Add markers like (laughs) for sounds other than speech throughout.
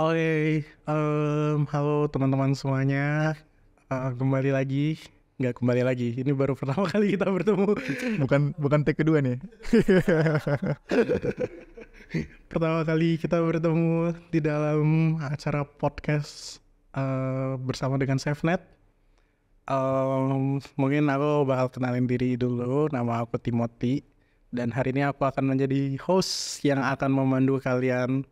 Oke, okay. um, halo teman-teman semuanya, uh, kembali lagi, nggak kembali lagi, ini baru pertama (laughs) kali kita bertemu. Bukan bukan take kedua nih. (laughs) pertama kali kita bertemu di dalam acara podcast uh, bersama dengan SafeNet. Um, mungkin aku bakal kenalin diri dulu, nama aku Timothy, dan hari ini aku akan menjadi host yang akan memandu kalian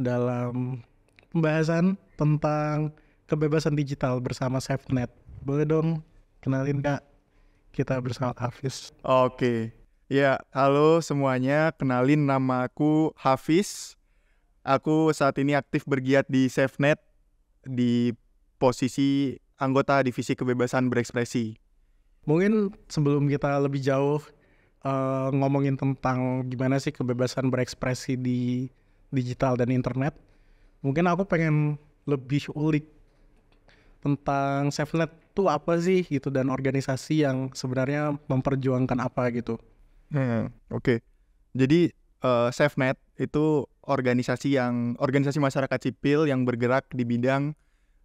dalam pembahasan tentang kebebasan digital bersama SafeNet. Boleh dong kenalin kak, kita bersama Hafiz. Oke, ya halo semuanya, kenalin nama aku Hafiz. Aku saat ini aktif bergiat di SafeNet di posisi anggota divisi kebebasan berekspresi. Mungkin sebelum kita lebih jauh uh, ngomongin tentang gimana sih kebebasan berekspresi di digital dan internet mungkin aku pengen lebih ulik tentang SafeNet tuh apa sih gitu dan organisasi yang sebenarnya memperjuangkan apa gitu. Hmm, oke. Okay. Jadi uh, eh, SafeNet itu organisasi yang organisasi masyarakat sipil yang bergerak di bidang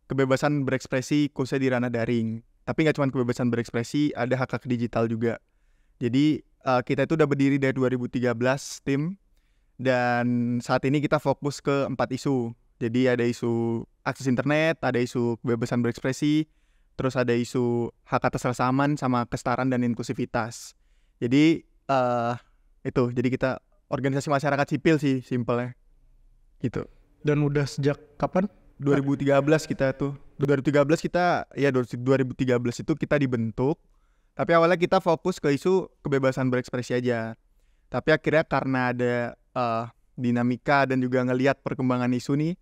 kebebasan berekspresi khususnya di ranah daring. Tapi nggak cuma kebebasan berekspresi, ada hak hak digital juga. Jadi uh, kita itu udah berdiri dari 2013 tim dan saat ini kita fokus ke empat isu. Jadi ada isu akses internet, ada isu kebebasan berekspresi, terus ada isu hak atas aman sama kesetaraan dan inklusivitas. Jadi uh, itu, jadi kita organisasi masyarakat sipil sih simpelnya. Gitu. Dan udah sejak kapan? 2013 kita tuh. 2013 kita ya 2013 itu kita dibentuk. Tapi awalnya kita fokus ke isu kebebasan berekspresi aja. Tapi akhirnya karena ada uh, dinamika dan juga ngelihat perkembangan isu nih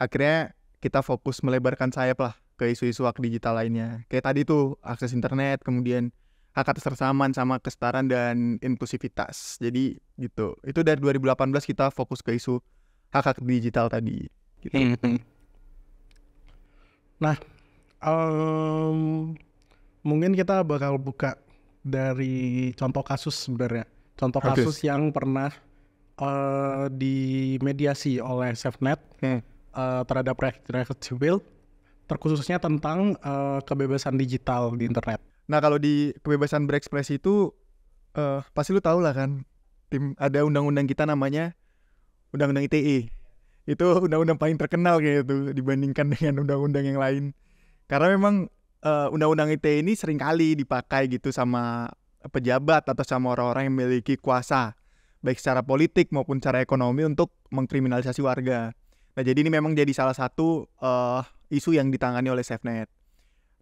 akhirnya kita fokus melebarkan sayap lah ke isu-isu hak digital lainnya kayak tadi tuh akses internet kemudian hak atas kesamaan sama kesetaraan dan inklusivitas jadi gitu itu dari 2018 kita fokus ke isu hak hak digital tadi gitu. Hmm, hmm. nah um, mungkin kita bakal buka dari contoh kasus sebenarnya contoh kasus okay. yang pernah uh, dimediasi oleh SafeNet hmm. uh, terhadap rakyat sipil, terkhususnya tentang uh, kebebasan digital di internet. Nah kalau di kebebasan berekspresi itu uh, pasti lu tahu lah kan tim ada undang-undang kita namanya undang-undang ITE itu undang-undang paling terkenal kayak itu dibandingkan (laughs) dengan undang-undang yang lain karena memang uh, undang-undang ITE ini sering kali dipakai gitu sama pejabat atau sama orang-orang yang memiliki kuasa baik secara politik maupun secara ekonomi untuk mengkriminalisasi warga. Nah, jadi ini memang jadi salah satu uh, isu yang ditangani oleh SafeNet.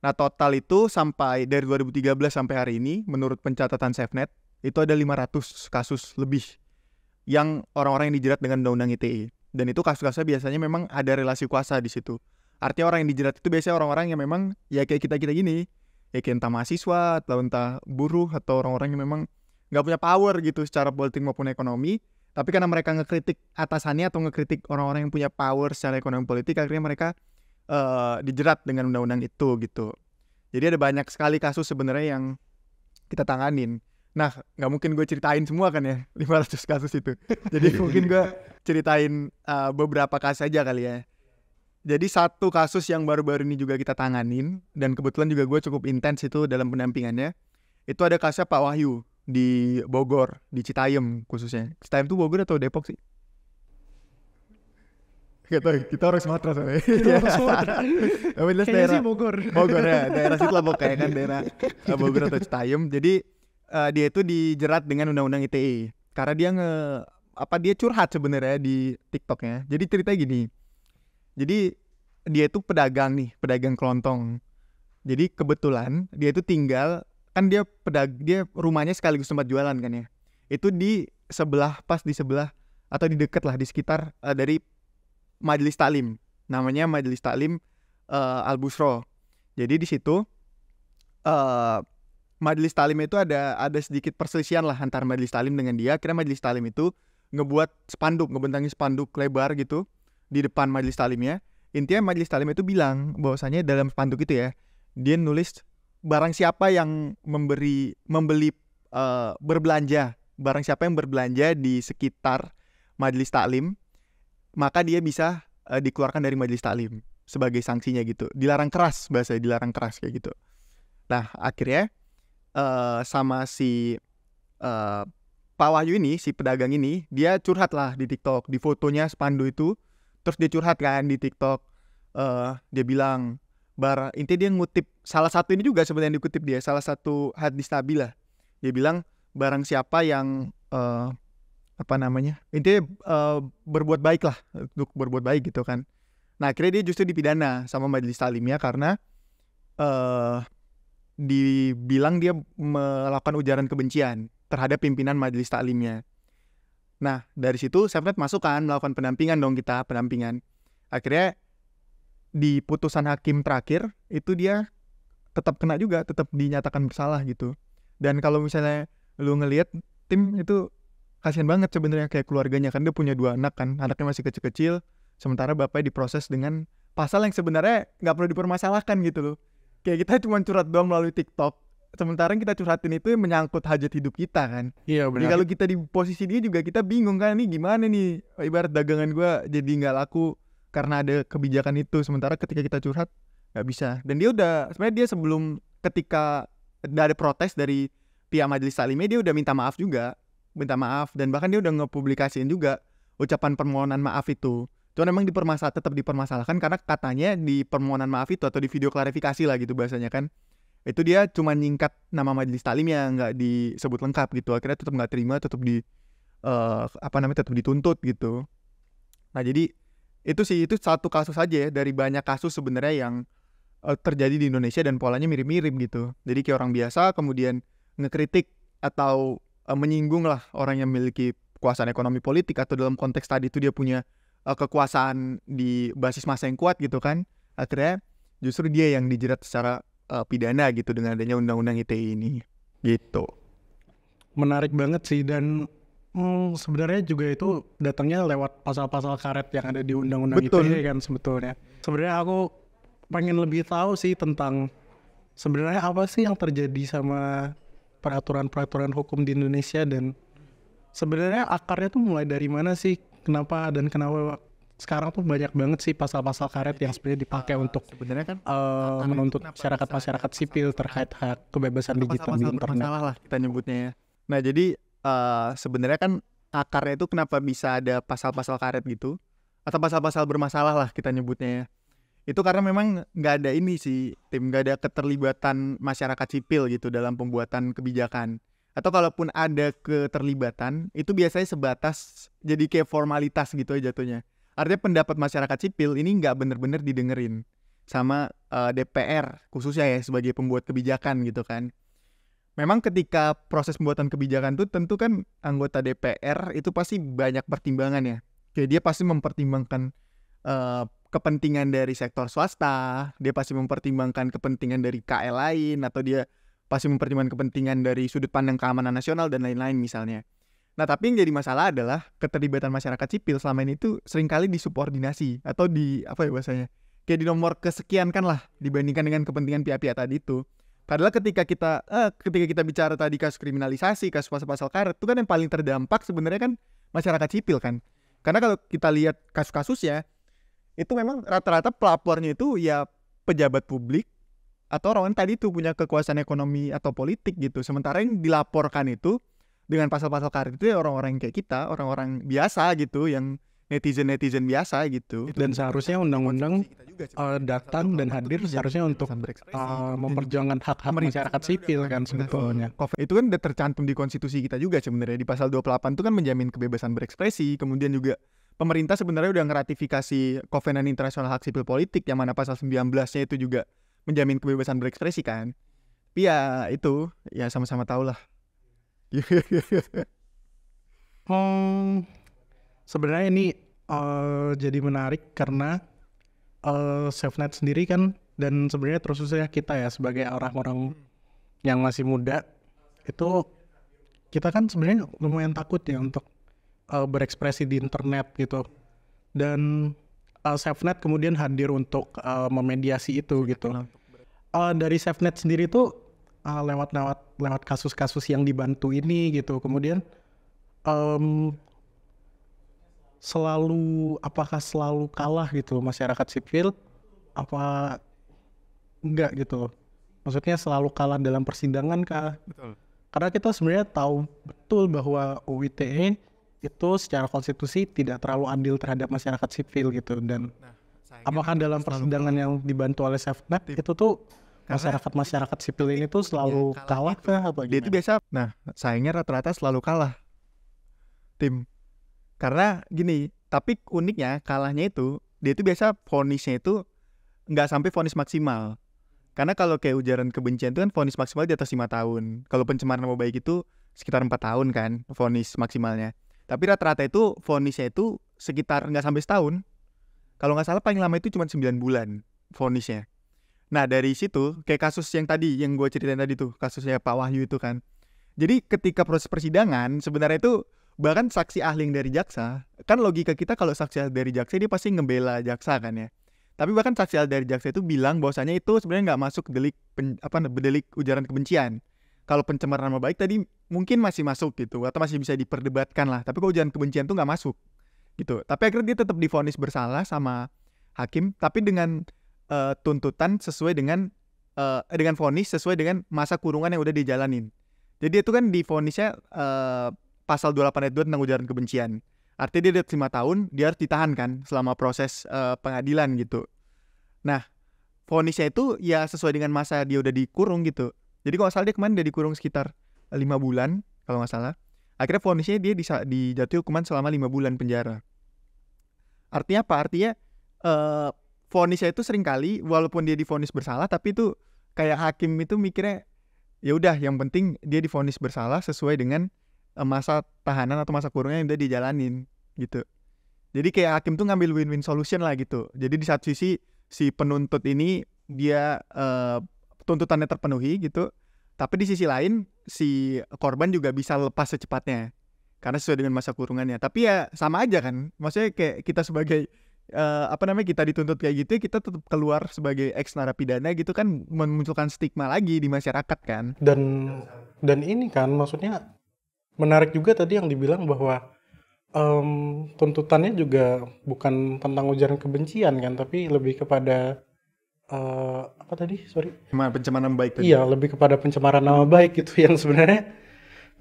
Nah, total itu sampai dari 2013 sampai hari ini menurut pencatatan SafeNet itu ada 500 kasus lebih yang orang-orang yang dijerat dengan undang-undang ITE. Dan itu kasus-kasusnya biasanya memang ada relasi kuasa di situ. Artinya orang yang dijerat itu biasanya orang-orang yang memang ya kayak kita-kita gini, ya kayak entah mahasiswa atau entah buruh atau orang-orang yang memang nggak punya power gitu secara politik maupun ekonomi tapi karena mereka ngekritik atasannya atau ngekritik orang-orang yang punya power secara ekonomi politik akhirnya mereka uh, dijerat dengan undang-undang itu gitu jadi ada banyak sekali kasus sebenarnya yang kita tanganin nah nggak mungkin gue ceritain semua kan ya 500 (laughs) kasus itu jadi (laughs) mungkin gue ceritain uh, beberapa kasus aja kali ya jadi satu kasus yang baru-baru ini juga kita tanganin dan kebetulan juga gue cukup intens itu dalam pendampingannya itu ada kasusnya Pak Wahyu di Bogor, di Citayem khususnya. Citayem tuh Bogor atau Depok sih? Kita, kita orang Sumatera soalnya. Kita orang (laughs) Sumatera. Tapi daerah, sih Bogor. Bogor ya, daerah situ lah pokoknya kan, daerah eh, Bogor atau Citayem. Jadi uh, dia itu dijerat dengan undang-undang ITE. Karena dia nge apa dia curhat sebenarnya di TikToknya. Jadi ceritanya gini. Jadi dia itu pedagang nih, pedagang kelontong. Jadi kebetulan dia itu tinggal kan dia pedag dia rumahnya sekaligus tempat jualan kan ya itu di sebelah pas di sebelah atau di dekat lah di sekitar uh, dari majelis talim namanya majelis talim uh, eh, al busro jadi di situ uh, majelis talim itu ada ada sedikit perselisihan lah antar majelis talim dengan dia kira majelis talim itu ngebuat spanduk ngebentangi spanduk lebar gitu di depan majelis taklimnya intinya majelis talim itu bilang bahwasanya dalam spanduk itu ya dia nulis barang siapa yang memberi membeli uh, berbelanja, barang siapa yang berbelanja di sekitar majelis taklim, maka dia bisa uh, dikeluarkan dari majelis taklim sebagai sanksinya gitu. Dilarang keras bahasa dilarang keras kayak gitu. Nah, akhirnya uh, sama si uh, Pak Wahyu ini, si pedagang ini, dia curhat lah di TikTok, di fotonya Spandu itu. Terus dia curhat kan di TikTok. Uh, dia bilang, bar intinya dia ngutip salah satu ini juga sebenarnya dikutip dia salah satu hadis nabi lah dia bilang barang siapa yang uh, apa namanya intinya uh, berbuat baik lah untuk berbuat baik gitu kan nah akhirnya dia justru dipidana sama majelis talimnya karena uh, dibilang dia melakukan ujaran kebencian terhadap pimpinan majelis taklimnya. Nah, dari situ Safnet masuk kan melakukan pendampingan dong kita, pendampingan. Akhirnya di putusan hakim terakhir itu dia tetap kena juga, tetap dinyatakan bersalah gitu. Dan kalau misalnya lu ngelihat tim itu kasihan banget sebenarnya kayak keluarganya kan dia punya dua anak kan, anaknya masih kecil-kecil, sementara bapaknya diproses dengan pasal yang sebenarnya nggak perlu dipermasalahkan gitu loh. Kayak kita cuma curhat doang melalui TikTok, sementara kita curhatin itu menyangkut hajat hidup kita kan. Iya benar. kalau kita di posisi dia juga kita bingung kan ini gimana nih ibarat dagangan gua jadi nggak laku karena ada kebijakan itu sementara ketika kita curhat nggak bisa dan dia udah sebenarnya dia sebelum ketika ada protes dari pihak majelis taklimnya dia udah minta maaf juga minta maaf dan bahkan dia udah ngepublikasiin juga ucapan permohonan maaf itu cuma emang dipermasalah tetap dipermasalahkan karena katanya di permohonan maaf itu atau di video klarifikasi lah gitu bahasanya kan itu dia cuma nyingkat nama majelis yang nggak disebut lengkap gitu akhirnya tetap nggak terima tetap di uh, apa namanya tetap dituntut gitu nah jadi itu sih itu satu kasus aja ya dari banyak kasus sebenarnya yang uh, terjadi di Indonesia dan polanya mirip-mirip gitu jadi kayak orang biasa kemudian ngekritik atau uh, menyinggung lah orang yang memiliki kekuasaan ekonomi politik atau dalam konteks tadi itu dia punya uh, kekuasaan di basis masa yang kuat gitu kan akhirnya justru dia yang dijerat secara uh, pidana gitu dengan adanya undang-undang ITE ini gitu menarik banget sih dan Hmm, sebenarnya juga itu datangnya lewat pasal-pasal karet yang ada di undang-undang ya kan sebetulnya. Sebenarnya aku pengen lebih tahu sih tentang sebenarnya apa sih yang terjadi sama peraturan-peraturan hukum di Indonesia dan sebenarnya akarnya tuh mulai dari mana sih? Kenapa dan kenapa sekarang tuh banyak banget sih pasal-pasal karet yang sebenarnya dipakai untuk sebenarnya kan uh, menuntut masyarakat masyarakat sipil terkait hak kebebasan digital pasal -pasal di internet. lah kita nyebutnya ya. Nah, jadi uh, sebenarnya kan akarnya itu kenapa bisa ada pasal-pasal karet gitu atau pasal-pasal bermasalah lah kita nyebutnya ya itu karena memang nggak ada ini sih tim nggak ada keterlibatan masyarakat sipil gitu dalam pembuatan kebijakan atau kalaupun ada keterlibatan itu biasanya sebatas jadi kayak formalitas gitu ya jatuhnya artinya pendapat masyarakat sipil ini nggak bener-bener didengerin sama uh, eh, DPR khususnya ya sebagai pembuat kebijakan gitu kan memang ketika proses pembuatan kebijakan itu tentu kan anggota DPR itu pasti banyak pertimbangan ya. Jadi dia pasti mempertimbangkan uh, kepentingan dari sektor swasta, dia pasti mempertimbangkan kepentingan dari KL lain atau dia pasti mempertimbangkan kepentingan dari sudut pandang keamanan nasional dan lain-lain misalnya. Nah, tapi yang jadi masalah adalah keterlibatan masyarakat sipil selama ini itu seringkali disubordinasi atau di apa ya bahasanya? Kayak di nomor kesekian kan lah dibandingkan dengan kepentingan pihak-pihak tadi itu. Padahal ketika kita eh, ketika kita bicara tadi kasus kriminalisasi, kasus pasal-pasal karet itu kan yang paling terdampak sebenarnya kan masyarakat sipil kan. Karena kalau kita lihat kasus-kasusnya itu memang rata-rata pelapornya itu ya pejabat publik atau orang yang tadi itu punya kekuasaan ekonomi atau politik gitu. Sementara yang dilaporkan itu dengan pasal-pasal karet itu ya orang-orang kayak kita, orang-orang biasa gitu yang netizen-netizen biasa gitu. Dan kan seharusnya undang-undang uh, datang dan hadir seharusnya untuk uh, memperjuangkan hak-hak masyarakat sipil kan sebetulnya. Itu kan udah tercantum di konstitusi kita juga sebenarnya di pasal 28 itu kan menjamin kebebasan berekspresi, kemudian juga pemerintah sebenarnya udah ngeratifikasi covenant Internasional Hak Sipil Politik yang mana pasal 19-nya itu juga menjamin kebebasan berekspresi kan. Tapi ya itu ya sama-sama tahulah. hmm, sebenarnya ini uh, jadi menarik karena uh, SafeNet sendiri kan dan sebenarnya terus saya kita ya sebagai orang-orang yang masih muda itu kita kan sebenarnya lumayan takut ya untuk uh, berekspresi di internet gitu dan uh, SafeNet kemudian hadir untuk uh, memediasi itu gitu uh, dari SafeNet sendiri tuh uh, lewat lewat lewat kasus-kasus yang dibantu ini gitu kemudian um, selalu apakah selalu kalah gitu masyarakat sipil apa enggak gitu maksudnya selalu kalah dalam persidangan kah betul. karena kita sebenarnya tahu betul bahwa UITE itu secara konstitusi tidak terlalu adil terhadap masyarakat sipil gitu dan nah, apakah dalam persidangan yang dibantu oleh SafeNet itu tuh masyarakat masyarakat sipil ini tuh selalu kalah, gitu. kalah kah apa dia itu biasa nah sayangnya rata-rata selalu kalah tim karena gini, tapi uniknya kalahnya itu dia itu biasa vonisnya itu nggak sampai vonis maksimal. Karena kalau kayak ujaran kebencian itu kan vonis maksimal di atas lima tahun. Kalau pencemaran nama baik itu sekitar empat tahun kan vonis maksimalnya. Tapi rata-rata itu vonisnya itu sekitar nggak sampai setahun. Kalau nggak salah paling lama itu cuma sembilan bulan vonisnya. Nah dari situ kayak kasus yang tadi yang gue ceritain tadi tuh kasusnya Pak Wahyu itu kan. Jadi ketika proses persidangan sebenarnya itu bahkan saksi ahli yang dari jaksa kan logika kita kalau saksi ahli dari jaksa dia pasti ngebela jaksa kan ya tapi bahkan saksi ahli dari jaksa itu bilang bahwasanya itu sebenarnya nggak masuk delik pen, apa delik ujaran kebencian kalau pencemaran nama baik tadi mungkin masih masuk gitu atau masih bisa diperdebatkan lah tapi kalau ujaran kebencian tuh nggak masuk gitu tapi akhirnya dia tetap difonis bersalah sama hakim tapi dengan uh, tuntutan sesuai dengan uh, dengan fonis sesuai dengan masa kurungan yang udah dijalanin jadi itu kan difonisnya uh, pasal 28 ayat 2 tentang ujaran kebencian. Artinya dia lima tahun, dia harus ditahan kan selama proses uh, pengadilan gitu. Nah, vonisnya itu ya sesuai dengan masa dia udah dikurung gitu. Jadi kalau salah dia kemarin udah dikurung sekitar eh, lima bulan kalau nggak salah. Akhirnya vonisnya dia dijatuhi hukuman selama lima bulan penjara. Artinya apa? Artinya uh, eh, vonisnya itu seringkali walaupun dia difonis bersalah tapi itu kayak hakim itu mikirnya ya udah yang penting dia difonis bersalah sesuai dengan Eh, masa tahanan atau masa kurungnya yang udah dijalanin gitu. Jadi kayak hakim tuh ngambil win-win solution lah gitu. Jadi di satu sisi si penuntut ini dia uh, tuntutannya terpenuhi gitu, tapi di sisi lain si korban juga bisa lepas secepatnya karena sesuai dengan masa kurungannya. Tapi ya sama aja kan. Maksudnya kayak kita sebagai uh, apa namanya kita dituntut kayak gitu, kita tetap keluar sebagai ex narapidana gitu kan memunculkan stigma lagi di masyarakat kan. Dan dan ini kan maksudnya menarik juga tadi yang dibilang bahwa um, tuntutannya juga bukan tentang ujaran kebencian kan, tapi lebih kepada uh, apa tadi? Sorry. Pencemaran baik. Tadi. Iya, lebih kepada pencemaran nama baik gitu (laughs) yang sebenarnya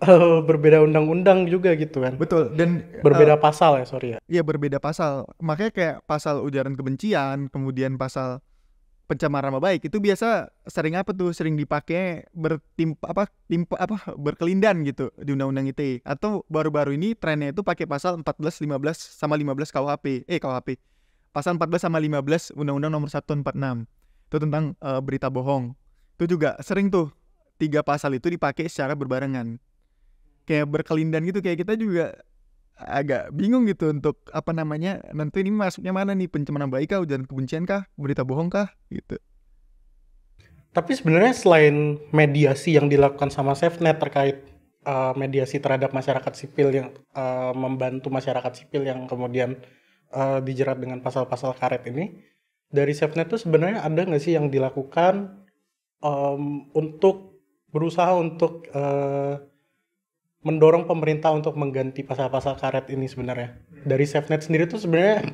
uh, berbeda undang-undang juga gitu kan. Betul. Dan berbeda uh, pasal ya, sorry ya. Iya, berbeda pasal. Makanya kayak pasal ujaran kebencian, kemudian pasal pencemaran nama baik itu biasa sering apa tuh sering dipakai bertimpa apa timpa apa berkelindan gitu di undang-undang ITE atau baru-baru ini trennya itu pakai pasal 14 15 sama 15 KUHP eh KUHP pasal 14 sama 15 undang-undang nomor 146 itu tentang uh, berita bohong itu juga sering tuh tiga pasal itu dipakai secara berbarengan kayak berkelindan gitu kayak kita juga agak bingung gitu untuk apa namanya nanti ini masuknya mana nih pencemaran baik kah ujaran kebencian kah berita bohong kah gitu tapi sebenarnya selain mediasi yang dilakukan sama SafeNet terkait uh, mediasi terhadap masyarakat sipil yang uh, membantu masyarakat sipil yang kemudian uh, dijerat dengan pasal-pasal karet ini, dari SafeNet tuh sebenarnya ada nggak sih yang dilakukan um, untuk berusaha untuk uh, mendorong pemerintah untuk mengganti pasal-pasal karet ini sebenarnya? Dari SafeNet sendiri tuh sebenarnya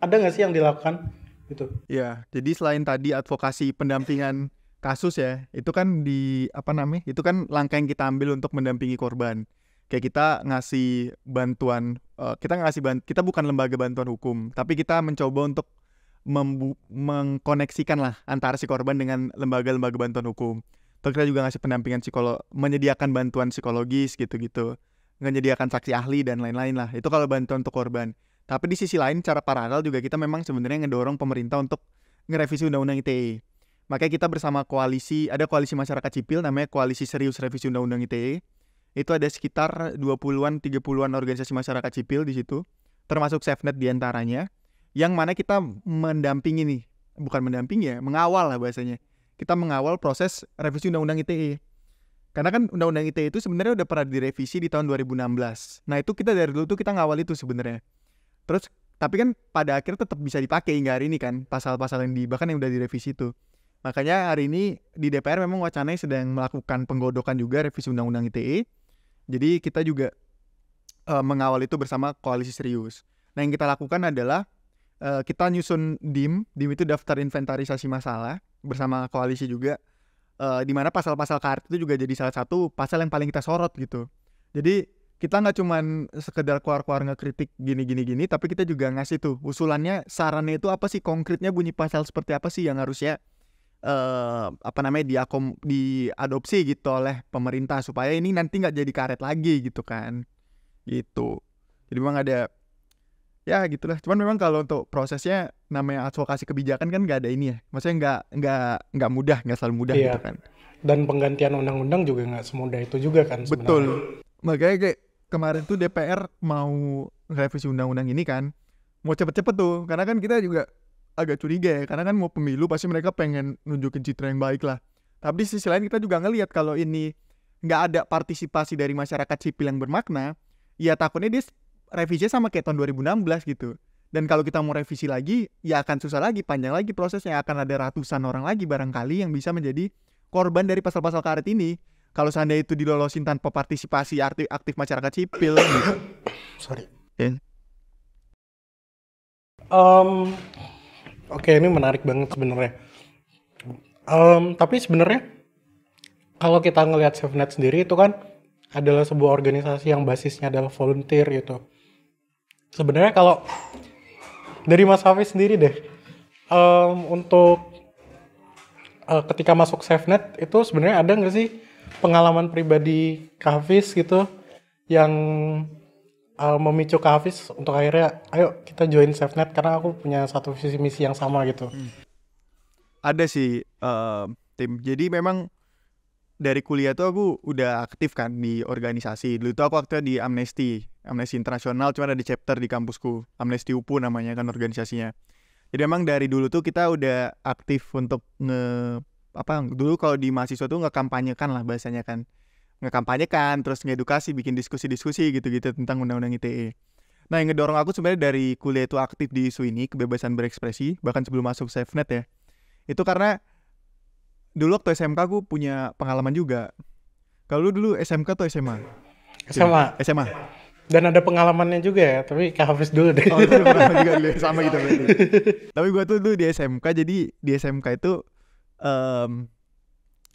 ada nggak sih yang dilakukan gitu? Ya, jadi selain tadi advokasi pendampingan kasus ya, itu kan di apa namanya? Itu kan langkah yang kita ambil untuk mendampingi korban. Kayak kita ngasih bantuan, eh, kita ngasih bantuan, kita bukan lembaga bantuan hukum, tapi kita mencoba untuk membu- mengkoneksikan lah antara si korban dengan lembaga-lembaga bantuan hukum atau kita juga ngasih pendampingan psikolog menyediakan bantuan psikologis gitu-gitu menyediakan saksi ahli dan lain-lain lah itu kalau bantuan untuk korban tapi di sisi lain cara paralel juga kita memang sebenarnya ngedorong pemerintah untuk ngerevisi undang-undang ITE makanya kita bersama koalisi ada koalisi masyarakat sipil namanya koalisi serius revisi undang-undang ITE itu ada sekitar 20-an 30-an organisasi masyarakat sipil di situ termasuk SafeNet diantaranya yang mana kita mendampingi nih bukan mendampingi ya mengawal lah bahasanya kita mengawal proses revisi Undang-Undang ITE. Karena kan Undang-Undang ITE itu sebenarnya udah pernah direvisi di tahun 2016. Nah itu kita dari dulu tuh kita ngawal itu sebenarnya. Terus tapi kan pada akhirnya tetap bisa dipakai hingga hari ini kan pasal-pasal yang di bahkan yang udah direvisi itu. Makanya hari ini di DPR memang wacananya sedang melakukan penggodokan juga revisi Undang-Undang ITE. Jadi kita juga uh, mengawal itu bersama koalisi serius. Nah yang kita lakukan adalah Eh, kita nyusun DIM. DIM itu daftar inventarisasi masalah bersama koalisi juga. Uh, di mana pasal-pasal karet itu juga jadi salah satu pasal yang paling kita sorot gitu. Jadi kita nggak cuman sekedar keluar-keluar ngekritik gini-gini gini, tapi kita juga ngasih tuh usulannya, sarannya itu apa sih konkretnya bunyi pasal seperti apa sih yang harusnya eh apa namanya diakom diadopsi gitu oleh pemerintah supaya ini nanti nggak jadi karet lagi gitu kan. Gitu. Jadi memang ada ya gitulah cuman memang kalau untuk prosesnya namanya advokasi kebijakan kan nggak ada ini ya maksudnya nggak nggak nggak mudah nggak selalu mudah iya. gitu kan dan penggantian undang-undang juga nggak semudah itu juga kan sebenarnya. betul makanya kayak kemarin tuh DPR mau revisi undang-undang ini kan mau cepet-cepet tuh karena kan kita juga agak curiga ya karena kan mau pemilu pasti mereka pengen nunjukin citra yang baik lah tapi di sisi lain kita juga ngelihat kalau ini nggak ada partisipasi dari masyarakat sipil yang bermakna ya takutnya dia Revisi sama kayak tahun 2016 gitu. Dan kalau kita mau revisi lagi, ya akan susah lagi, panjang lagi prosesnya. Akan ada ratusan orang lagi barangkali yang bisa menjadi korban dari pasal-pasal karet ini. Kalau seandainya itu dilolosin tanpa partisipasi aktif, aktif masyarakat sipil. gitu. (coughs) Sorry. Yeah. Ya. Um, Oke, okay, ini menarik banget sebenarnya. Um, tapi sebenarnya kalau kita ngelihat SafeNet sendiri itu kan adalah sebuah organisasi yang basisnya adalah volunteer gitu sebenarnya kalau dari Mas Hafiz sendiri deh um, untuk uh, ketika masuk SafeNet itu sebenarnya ada nggak sih pengalaman pribadi Hafiz gitu yang uh, memicu Hafiz untuk akhirnya ayo kita join SafeNet karena aku punya satu visi misi yang sama gitu. Hmm. Ada sih uh, tim. Jadi memang dari kuliah tuh aku udah aktif kan di organisasi. Dulu tuh aku waktu di Amnesty, Amnesty Internasional, cuma ada di chapter di kampusku. Amnesty UPU namanya kan organisasinya. Jadi emang dari dulu tuh kita udah aktif untuk nge apa dulu kalau di mahasiswa tuh ngekampanyekan lah bahasanya kan ngekampanyekan terus ngedukasi bikin diskusi-diskusi gitu-gitu tentang undang-undang ITE. Nah yang ngedorong aku sebenarnya dari kuliah itu aktif di isu ini kebebasan berekspresi bahkan sebelum masuk SafeNet ya itu karena dulu waktu SMK aku punya pengalaman juga. Kalau dulu SMK atau SMA? SMA. SMA. Dan ada pengalamannya juga ya, tapi Kak Hafiz dulu deh. Oh, itu juga dulu, sama gitu tapi gua tuh dulu di SMK, jadi di SMK itu um,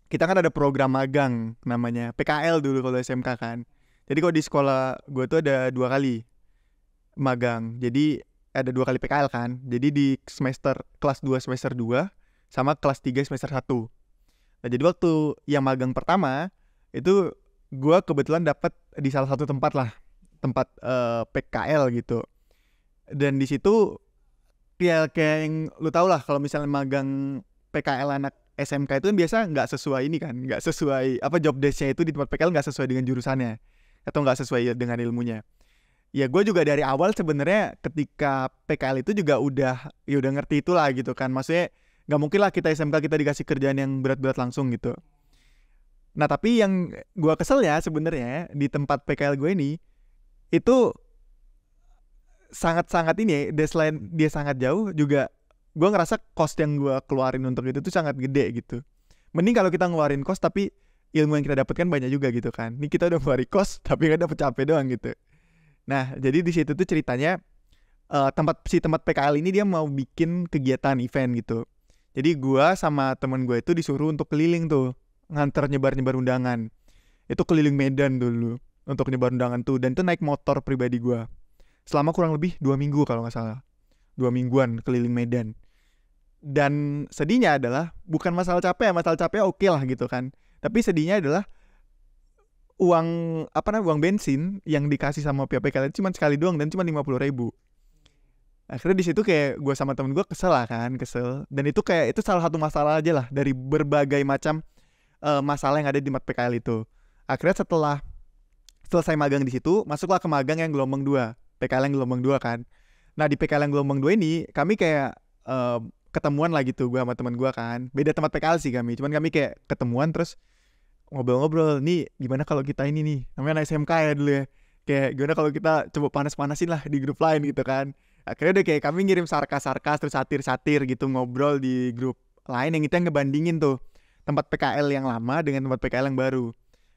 kita kan ada program magang namanya PKL dulu kalau SMK kan. Jadi kalau di sekolah gue tuh ada dua kali magang. Jadi ada dua kali PKL kan. Jadi di semester kelas 2 semester 2 sama kelas 3 semester 1. Nah jadi waktu yang magang pertama itu gue kebetulan dapat di salah satu tempat lah tempat uh, eh, PKL gitu dan di situ ya kayak yang lu tau lah kalau misalnya magang PKL anak SMK itu kan biasa nggak sesuai ini kan nggak sesuai apa job desknya itu di tempat PKL nggak sesuai dengan jurusannya atau nggak sesuai dengan ilmunya ya gue juga dari awal sebenarnya ketika PKL itu juga udah ya udah ngerti itulah gitu kan maksudnya nggak mungkin lah kita SMK kita dikasih kerjaan yang berat-berat langsung gitu nah tapi yang gue kesel ya sebenarnya di tempat PKL gue ini itu sangat-sangat ini ya, selain dia sangat jauh juga gue ngerasa cost yang gue keluarin untuk itu tuh sangat gede gitu mending kalau kita ngeluarin cost tapi ilmu yang kita dapatkan banyak juga gitu kan ini kita udah ngeluarin cost (laughs) tapi nggak dapet capek doang gitu nah jadi di situ tuh ceritanya uh, tempat si tempat PKL ini dia mau bikin kegiatan event gitu jadi gue sama temen gue itu disuruh untuk keliling tuh nganter nyebar-nyebar undangan. Itu keliling Medan dulu untuk nyebar undangan tuh dan itu naik motor pribadi gue. Selama kurang lebih dua minggu kalau nggak salah. Dua mingguan keliling Medan. Dan sedihnya adalah bukan masalah capek, ya, masalah capek oke okay lah gitu kan. Tapi sedihnya adalah uang apa namanya uang bensin yang dikasih sama pihak PKL cuma sekali doang dan cuma lima puluh ribu akhirnya di situ kayak gue sama temen gue kesel lah kan kesel dan itu kayak itu salah satu masalah aja lah dari berbagai macam uh, masalah yang ada di mat PKL itu akhirnya setelah selesai magang di situ masuklah ke magang yang gelombang 2 PKL yang gelombang dua kan nah di PKL yang gelombang dua ini kami kayak uh, ketemuan lah gitu gue sama temen gue kan beda tempat PKL sih kami cuman kami kayak ketemuan terus ngobrol-ngobrol nih gimana kalau kita ini nih namanya anak SMK ya dulu ya kayak gimana kalau kita coba panas-panasin lah di grup lain gitu kan akhirnya udah kayak kami ngirim sarkas-sarkas terus satir-satir gitu ngobrol di grup lain yang kita ngebandingin tuh tempat PKL yang lama dengan tempat PKL yang baru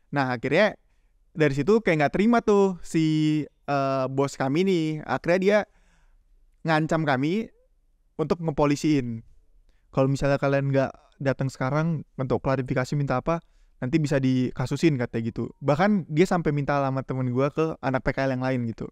nah akhirnya dari situ kayak nggak terima tuh si uh, bos kami nih akhirnya dia ngancam kami untuk ngepolisiin kalau misalnya kalian nggak datang sekarang untuk klarifikasi minta apa nanti bisa dikasusin katanya gitu bahkan dia sampai minta alamat temen gue ke anak PKL yang lain gitu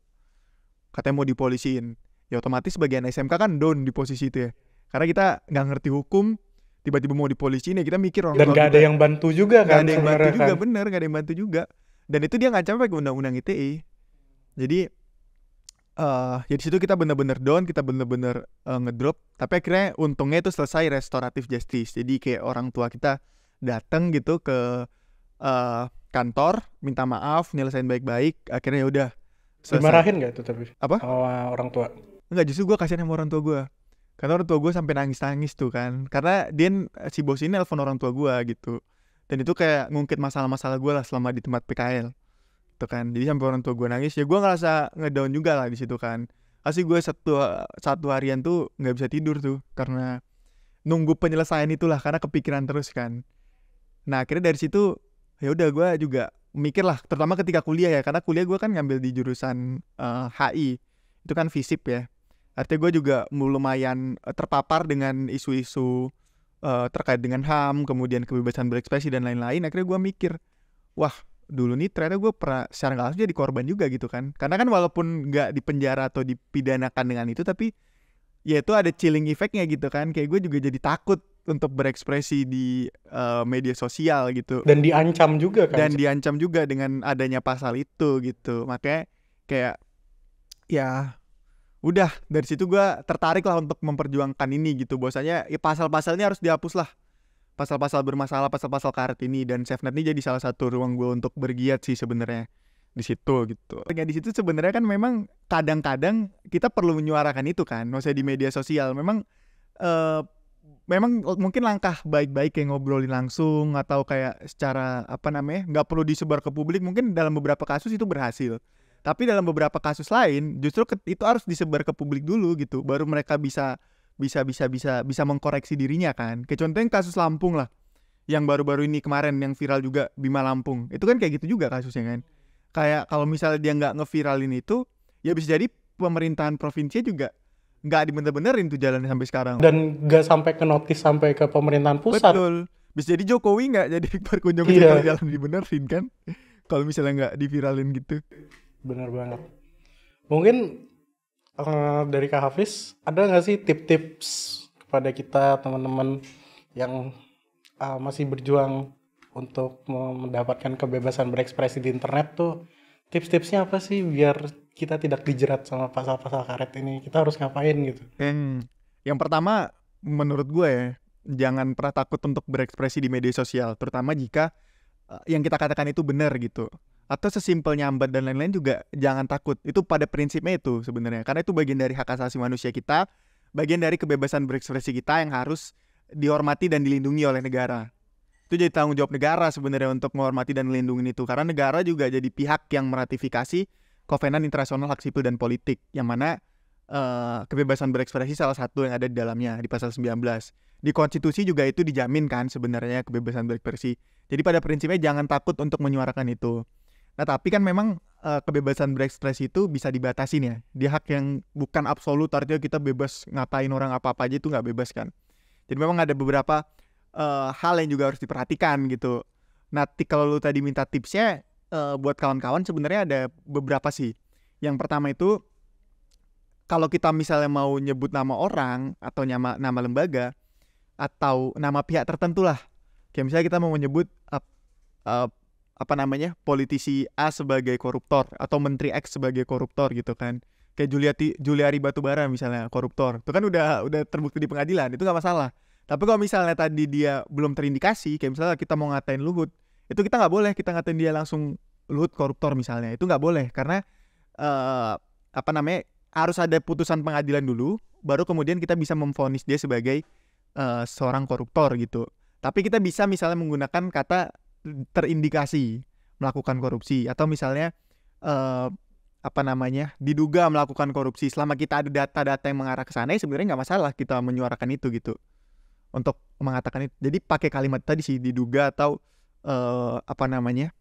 katanya mau dipolisiin ya otomatis bagian SMK kan down di posisi itu ya karena kita nggak ngerti hukum tiba-tiba mau di polisi ini kita mikir orang dan nggak ada yang bantu juga kan gak ada yang bantu kan? juga bener nggak ada yang bantu juga dan itu dia ngancam pakai undang-undang ITE jadi uh, ya di situ kita bener-bener down kita bener-bener uh, ngedrop tapi akhirnya untungnya itu selesai restoratif justice jadi kayak orang tua kita datang gitu ke uh, kantor minta maaf nyelesain baik-baik akhirnya ya udah dimarahin gak itu tapi apa oh, orang tua Enggak justru gue kasihan sama orang tua gue karena orang tua gue sampai nangis nangis tuh kan karena dia si bos ini nelfon orang tua gue gitu dan itu kayak ngungkit masalah-masalah gue lah selama di tempat PKL tuh kan jadi sampai orang tua gue nangis ya gue ngerasa ngedown juga lah di situ kan asli gue satu satu harian tuh nggak bisa tidur tuh karena nunggu penyelesaian itulah karena kepikiran terus kan nah akhirnya dari situ ya udah gue juga mikir lah terutama ketika kuliah ya karena kuliah gue kan ngambil di jurusan uh, eh, HI itu kan fisip ya artinya gue juga lumayan eh, terpapar dengan isu-isu uh, terkait dengan ham kemudian kebebasan berekspresi dan lain-lain akhirnya gue mikir wah dulu nih ternyata gue pernah secara nggak langsung jadi korban juga gitu kan karena kan walaupun nggak dipenjara atau dipidanakan dengan itu tapi ya itu ada chilling effectnya gitu kan kayak gue juga jadi takut untuk berekspresi di uh, media sosial gitu dan diancam juga kan dan diancam juga dengan adanya pasal itu gitu makanya kayak ya udah dari situ gue tertarik lah untuk memperjuangkan ini gitu bahwasanya ya pasal-pasal ini harus dihapus lah pasal-pasal bermasalah pasal-pasal karet ini dan safenet ini jadi salah satu ruang gue untuk bergiat sih sebenarnya di situ gitu. Ya di situ sebenarnya kan memang kadang-kadang kita perlu menyuarakan itu kan, maksudnya di media sosial memang uh, memang mungkin langkah baik-baik kayak ngobrolin langsung atau kayak secara apa namanya nggak perlu disebar ke publik mungkin dalam beberapa kasus itu berhasil tapi dalam beberapa kasus lain justru ke, itu harus disebar ke publik dulu gitu, baru mereka bisa bisa bisa bisa bisa mengkoreksi dirinya kan. Kecontohnya kasus Lampung lah, yang baru-baru ini kemarin yang viral juga Bima Lampung, itu kan kayak gitu juga kasusnya kan. Kayak kalau misalnya dia nggak ngeviralin itu, ya bisa jadi pemerintahan provinsi juga nggak dibener-benerin tuh jalan sampai sekarang. Dan nggak sampai ke notis sampai ke pemerintahan pusat. Betul. Bisa jadi Jokowi nggak jadi berkunjung (laughs) ke iya. jalan dibenerin kan? kalau misalnya nggak diviralin gitu bener banget mungkin uh, dari Kak Hafiz ada nggak sih tips-tips kepada kita teman-teman yang uh, masih berjuang untuk mendapatkan kebebasan berekspresi di internet tuh tips-tipsnya apa sih biar kita tidak dijerat sama pasal-pasal karet ini kita harus ngapain gitu yang yang pertama menurut gue ya jangan pernah takut untuk berekspresi di media sosial terutama jika eh, yang kita katakan itu benar gitu atau sesimpel nyambat dan lain-lain juga jangan takut. Itu pada prinsipnya itu sebenarnya. Karena itu bagian dari hak asasi manusia kita, bagian dari kebebasan berekspresi kita yang harus dihormati dan dilindungi oleh negara. Itu jadi tanggung jawab negara sebenarnya untuk menghormati dan melindungi itu. Karena negara juga jadi pihak yang meratifikasi Kovenan Internasional Hak Sipil dan Politik yang mana uh, kebebasan berekspresi salah satu yang ada di dalamnya di pasal 19. Di konstitusi juga itu dijamin kan sebenarnya kebebasan berekspresi. Jadi pada prinsipnya jangan takut untuk menyuarakan itu. Nah tapi kan memang uh, kebebasan berekspresi itu bisa dibatasin ya. di hak yang bukan absolut artinya kita bebas ngatain orang apa-apa aja itu nggak bebas kan. Jadi memang ada beberapa uh, hal yang juga harus diperhatikan gitu. Nanti kalau lu tadi minta tipsnya uh, buat kawan-kawan sebenarnya ada beberapa sih. Yang pertama itu kalau kita misalnya mau nyebut nama orang atau nama nama lembaga atau nama pihak tertentu lah. Kayak misalnya kita mau menyebut uh, uh, apa namanya politisi A sebagai koruptor atau menteri X sebagai koruptor gitu kan kayak Juliati Juliari Batubara misalnya koruptor itu kan udah udah terbukti di pengadilan itu gak masalah tapi kalau misalnya tadi dia belum terindikasi kayak misalnya kita mau ngatain Luhut itu kita nggak boleh kita ngatain dia langsung Luhut koruptor misalnya itu nggak boleh karena uh, apa namanya harus ada putusan pengadilan dulu baru kemudian kita bisa memfonis dia sebagai uh, seorang koruptor gitu tapi kita bisa misalnya menggunakan kata terindikasi melakukan korupsi atau misalnya eh, apa namanya diduga melakukan korupsi selama kita ada data-data yang mengarah ke sana ya sebenarnya nggak masalah kita menyuarakan itu gitu untuk mengatakan itu jadi pakai kalimat tadi sih diduga atau eh, apa namanya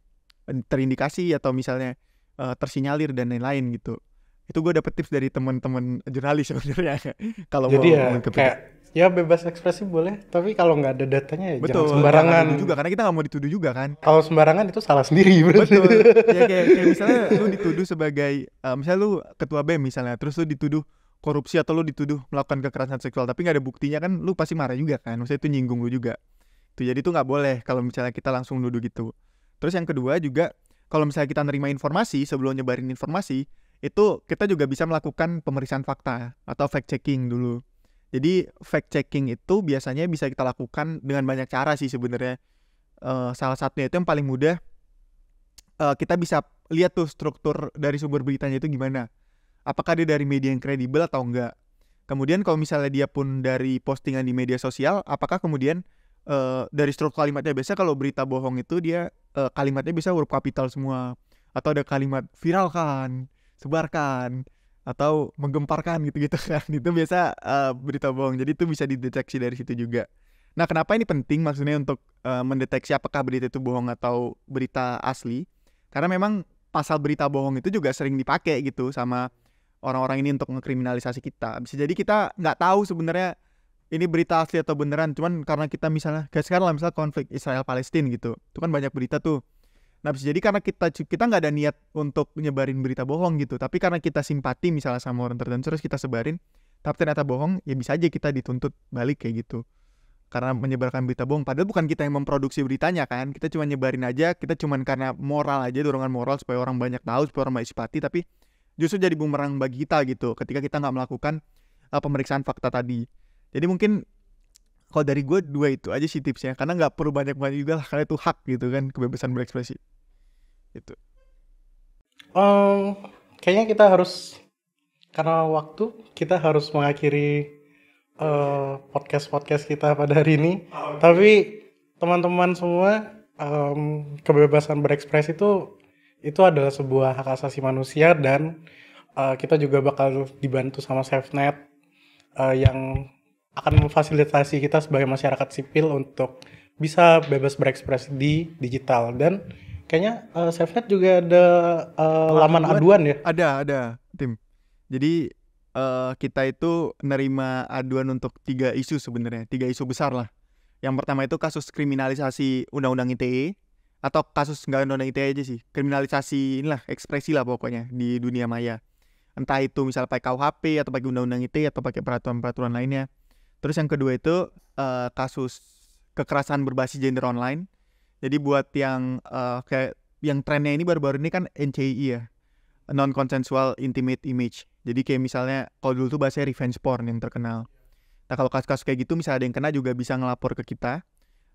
terindikasi atau misalnya eh, tersinyalir dan lain-lain gitu itu gue dapet tips dari teman-teman jurnalis (laughs) sebenarnya kalau mau ya kayak ya bebas ekspresi boleh tapi kalau nggak ada datanya ya betul, jangan sembarangan juga karena kita nggak mau dituduh juga kan kalau sembarangan itu salah sendiri betul ya (laughs) kayak, kayak misalnya lu dituduh sebagai uh, misalnya lu ketua bem misalnya terus lu dituduh korupsi atau lu dituduh melakukan kekerasan seksual tapi nggak ada buktinya kan lu pasti marah juga kan maksudnya itu nyinggung lu juga tuh jadi itu nggak boleh kalau misalnya kita langsung nuduh gitu terus yang kedua juga kalau misalnya kita nerima informasi sebelum nyebarin informasi itu kita juga bisa melakukan pemeriksaan fakta atau fact checking dulu. Jadi fact checking itu biasanya bisa kita lakukan dengan banyak cara sih sebenarnya. Uh, salah satunya itu yang paling mudah uh, kita bisa lihat tuh struktur dari sumber beritanya itu gimana. Apakah dia dari media yang kredibel atau enggak? Kemudian kalau misalnya dia pun dari postingan di media sosial, apakah kemudian uh, dari struktur kalimatnya biasa kalau berita bohong itu dia uh, kalimatnya bisa huruf kapital semua atau ada kalimat viral kan sebarkan atau menggemparkan gitu-gitu (laughs) kan itu biasa uh, berita bohong jadi itu bisa dideteksi dari situ juga nah kenapa ini penting maksudnya untuk uh, mendeteksi apakah berita itu bohong atau berita asli karena memang pasal berita bohong itu juga sering dipakai gitu sama orang-orang ini untuk mengkriminalisasi kita bisa jadi kita nggak tahu sebenarnya ini berita asli atau beneran cuman karena kita misalnya kayak sekarang lah misalnya konflik Israel Palestina gitu itu kan banyak berita tuh Nah, bisa jadi karena kita kita nggak ada niat untuk nyebarin berita bohong gitu, tapi karena kita simpati misalnya sama orang tertentu terus kita sebarin, tapi ternyata bohong, ya bisa aja kita dituntut balik kayak gitu. Karena menyebarkan berita bohong, padahal bukan kita yang memproduksi beritanya kan, kita cuma nyebarin aja, kita cuma karena moral aja, dorongan moral supaya orang banyak tahu, supaya orang banyak simpati, tapi justru jadi bumerang bagi kita gitu, ketika kita nggak melakukan uh, pemeriksaan fakta tadi. Jadi mungkin kalau dari gue dua itu aja sih tipsnya, karena nggak perlu banyak-banyak juga lah, karena itu hak gitu kan, kebebasan berekspresi itu um, ehm, kayaknya kita harus karena waktu kita harus mengakhiri eh, podcast podcast podcast kita pada hari ini oh. tapi teman-teman semua um, kebebasan berekspresi itu itu adalah sebuah hak asasi manusia dan uh, kita juga bakal dibantu sama SafeNet uh, yang akan memfasilitasi kita sebagai masyarakat sipil untuk bisa bebas berekspresi di digital dan Kayaknya uh, eh, SafeNet juga ada uh, laman aduan, ya? Ada, ada, tim. Jadi uh, kita itu nerima aduan untuk tiga isu sebenarnya, tiga isu besar lah. Yang pertama itu kasus kriminalisasi Undang-Undang ITE atau kasus nggak Undang-Undang ITE aja sih, kriminalisasi inilah ekspresi lah pokoknya di dunia maya. Entah itu misalnya pakai KUHP atau pakai Undang-Undang ITE atau pakai peraturan-peraturan lainnya. Terus yang kedua itu uh, kasus kekerasan berbasis gender online jadi buat yang uh, kayak yang trennya ini baru-baru ini kan NCI ya. Non consensual intimate image. Jadi kayak misalnya kalau dulu tuh bahasa revenge porn yang terkenal. Nah kalau kasus-kasus kayak gitu misalnya ada yang kena juga bisa ngelapor ke kita.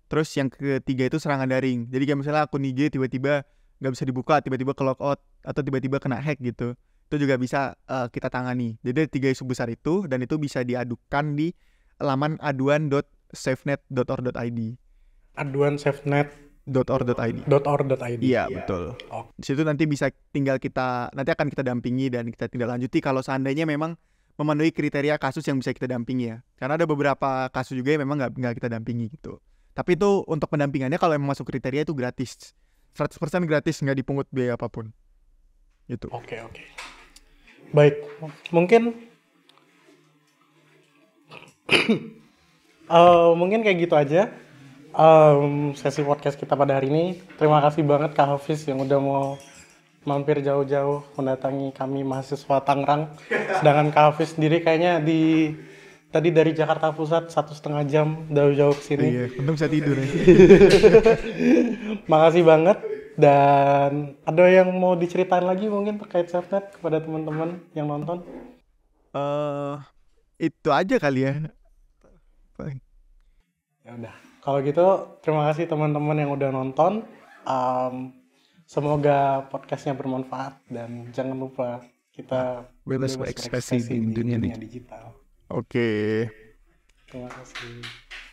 Terus yang ketiga itu serangan daring. Jadi kayak misalnya akun IG tiba-tiba nggak bisa dibuka, tiba-tiba ke lockout atau tiba-tiba kena hack gitu. Itu juga bisa uh, kita tangani. Jadi ada tiga isu besar itu dan itu bisa diadukan di laman aduan.safenet.or.id. Aduan safenet .or.id. .or.id. Iya, ya. betul. Oh. Di situ nanti bisa tinggal kita nanti akan kita dampingi dan kita tinggal lanjuti kalau seandainya memang memenuhi kriteria kasus yang bisa kita dampingi ya. Karena ada beberapa kasus juga yang memang nggak nggak kita dampingi gitu. Tapi itu untuk pendampingannya kalau memang masuk kriteria itu gratis. 100% gratis nggak dipungut biaya apapun. Itu. Oke, okay, oke. Okay. Baik, mungkin uh, (coughs) mungkin kayak gitu aja um, sesi podcast kita pada hari ini. Terima kasih banget Kak Hafiz yang udah mau mampir jauh-jauh mendatangi kami mahasiswa Tangerang. Sedangkan Kak Hafiz sendiri kayaknya di tadi dari Jakarta Pusat satu setengah jam jauh-jauh ke sini. Iya, untung bisa tidur ya. (laughs) Makasih banget. Dan ada yang mau diceritain lagi mungkin terkait SafeNet kepada teman-teman yang nonton? uh, itu aja kali ya. Ya udah. Kalau gitu, terima kasih teman-teman yang udah nonton. Um, semoga podcastnya bermanfaat dan jangan lupa kita ah, bebas berekspresi di, di dunia digital. digital. Oke. Okay. Terima kasih.